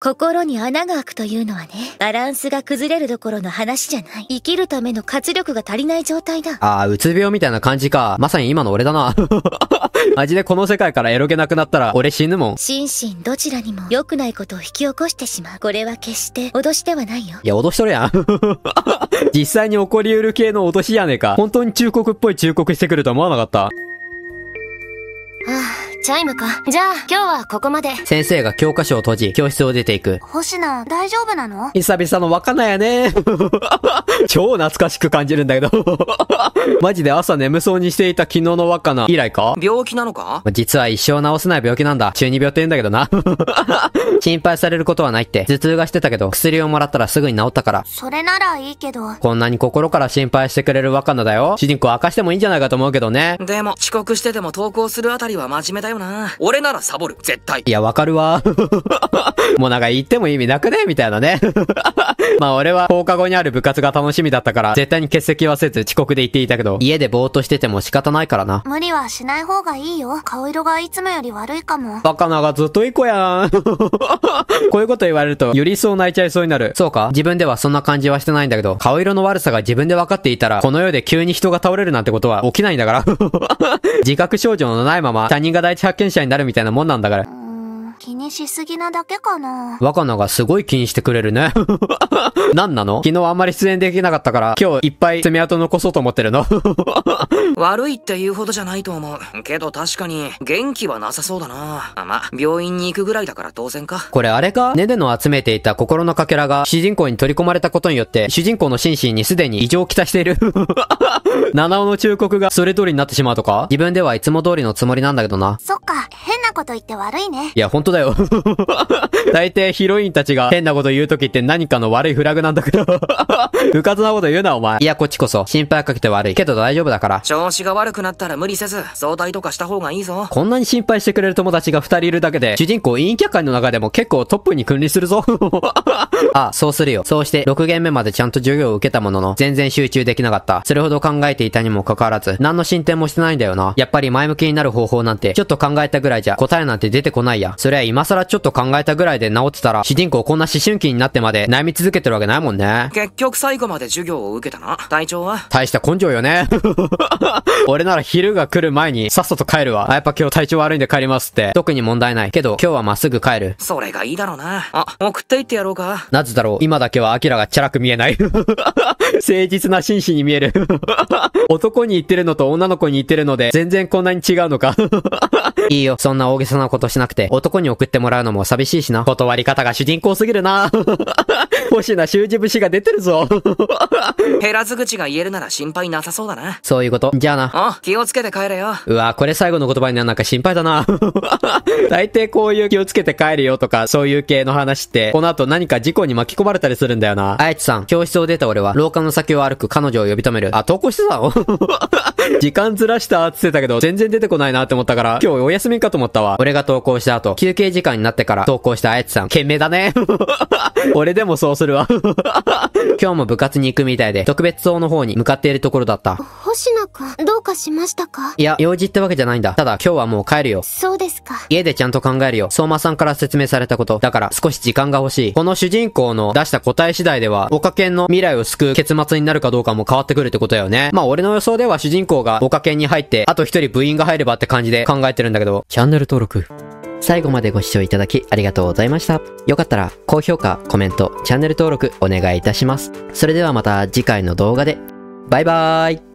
心に穴が開くというのはね、バランスが崩れるどころの話じゃない。生きるための活力が足りない状態だ。ああ、うつ病みたいな感じか。まさに今の俺だな。マジでこの世界からエロげなくなったら俺死ぬもん。心身どちらにも良くないことを引き起こしてしまう。これは決して脅しではないよ。いや、脅しとるやん。実際に起こり得る系の脅しやねえか。本当に忠告っぽい忠告してくると思わなかった。はあ。チャイムか。じゃあ、今日はここまで。先生が教科書を閉じ、教室を出ていく。星名、大丈夫なの久々の若菜やね。超懐かしく感じるんだけど マジで朝眠そうにしていた昨日の若菜以来か病気なのか実は一生治せない病気なんだ。中二病って言うんだけどな 心配されることはないって。頭痛がしてたけど、薬をもらったらすぐに治ったから。それならいいけど。こんなに心から心配してくれる若菜だよ。主人公明かしてもいいんじゃないかと思うけどね。でも、遅刻してても登校するあたりは真面目だよな。俺ならサボる、絶対。いや、わかるわ。もうなんか言っても意味なくねみたいなね。まあ俺は放課後にある部活が楽しみだったから、絶対に欠席はせず遅刻で行っていたけど、家でぼーっとしてても仕方ないからな。無理はしない方がいいよ。顔色がいつもより悪いかも。バカながずっといい子やん。こういうこと言われると、よりそう泣いちゃいそうになる。そうか。自分ではそんな感じはしてないんだけど、顔色の悪さが自分で分かっていたら、この世で急に人が倒れるなんてことは起きないんだから。自覚症状のないまま他人が第一発見者になるみたいなもんなんだから。気にしすぎなだけかな。若菜がすごい気にしてくれるね。何なの昨日あんまり出演できなかったから、今日いっぱい爪痕残そうと思ってるの。悪いって言うほどじゃないと思う。けど確かに、元気はなさそうだな。ま病院に行くぐらいだから当然か。これあれかネデの集めていた心のかけらが主人公に取り込まれたことによって、主人公の心身にすでに異常をきたしている。七尾の忠告がそれ通りになってしまうとか自分ではいつも通りのつもりなんだけどな。そっか。こと言って悪いね。いや、ほんとだよ。大抵ヒロインたちが変なこと言う時って何かの悪いフラグなんだけど。不 活なこと言うな、お前。いや、こっちこそ。心配かけて悪い。けど大丈夫だから。調子が悪くなったら無理せず、相対とかした方がいいぞ。こんなに心配してくれる友達が二人いるだけで、主人公陰キャ会の中でも結構トップに君臨するぞ。あ、そうするよ。そうして、6限目までちゃんと授業を受けたものの、全然集中できなかった。それほど考えていたにもかかわらず、何の進展もしてないんだよな。やっぱり前向きになる方法なんて、ちょっと考えたぐらいじゃ、答えなんて出てこないや。そりゃ今更ちょっと考えたぐらいで治ってたら、主人公こんな思春期になってまで悩み続けてるわけないもんね。結局最後まで授業を受けたな。体調は大した根性よね。俺なら昼が来る前にさっさと帰るわ。あ、やっぱ今日体調悪いんで帰りますって。特に問題ない。けど今日はまっすぐ帰る。それがいいだろうな。あ、送っていってやろうか。なぜだろう。今だけはアキラがチャラく見えない。誠実な紳士に見える 男に言ってるのと女の子に言ってるので、全然こんなに違うのかいいよ、そんな大大げさなことしなくて、男に送ってもらうのも寂しいしな。断り方が主人公すぎるな。欲 しいな、習字節が出てるぞ。減らず口が言えるなら心配なさそうだな。そういうこと。じゃあな。あ、気をつけて帰れよ。うわ、これ最後の言葉になるなんか心配だな。大抵こういう気をつけて帰るよとか、そういう系の話って、この後何か事故に巻き込まれたりするんだよな。あやちさん、教室を出た俺は、廊下の先を歩く彼女を呼び止める。あ、投稿してたの時間ずらしたって言ってたけど、全然出てこないなって思ったから、今日お休みかと思ったわ。俺が投稿した後、休憩時間になってから投稿したあやつさん、懸命だね。俺でもそうするわ。今日も部活に行くみたいで、特別荘の方に向かっているところだった。星野くん、どうかしましたかいや、用事ってわけじゃないんだ。ただ、今日はもう帰るよ。そうですか。家でちゃんと考えるよ。相馬さんから説明されたこと。だから、少し時間が欲しい。この主人公の出した答え次第では、岡県の未来を救う結末になるかどうかも変わってくるってことだよね。まあ、俺の予想では主人公校が5課券に入って、あと1人部員が入ればって感じで考えてるんだけど、チャンネル登録。最後までご視聴いただきありがとうございました。よかったら高評価、コメント、チャンネル登録お願いいたします。それではまた次回の動画で。バイバーイ